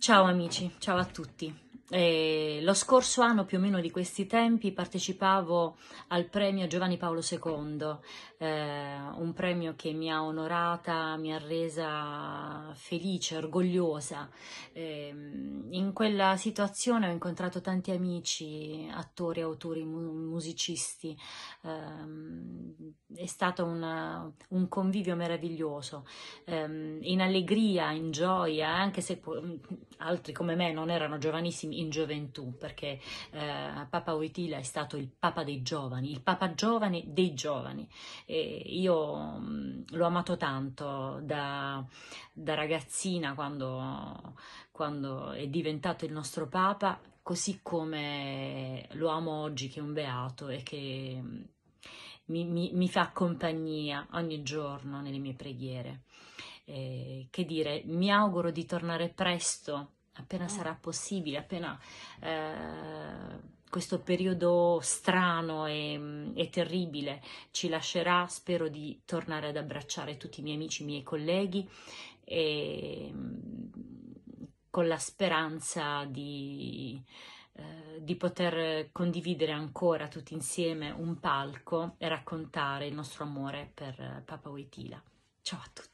Ciao amici, ciao a tutti. Eh, lo scorso anno, più o meno di questi tempi, partecipavo al premio Giovanni Paolo II, eh, un premio che mi ha onorata, mi ha resa felice, orgogliosa. Eh, in quella situazione ho incontrato tanti amici, attori, autori, musicisti, ehm, è stato una, un convivio meraviglioso, ehm, in allegria, in gioia, anche se mm, altri come me non erano giovanissimi in gioventù, perché eh, Papa Wojtyla è stato il Papa dei giovani, il Papa giovane dei giovani. E io mm, l'ho amato tanto da, da ragazzina quando, quando è di diventato il nostro Papa, così come lo amo oggi che è un beato e che mm, mi, mi, mi fa compagnia ogni giorno nelle mie preghiere. Eh, che dire, mi auguro di tornare presto, appena oh. sarà possibile, appena eh, questo periodo strano e, mm, e, terribile ci lascerà, spero di tornare ad abbracciare tutti i miei amici, i miei colleghi e con la speranza di, eh, di poter condividere ancora tutti insieme un palco e raccontare il nostro amore per eh, Papa Waitila. Ciao a tutti!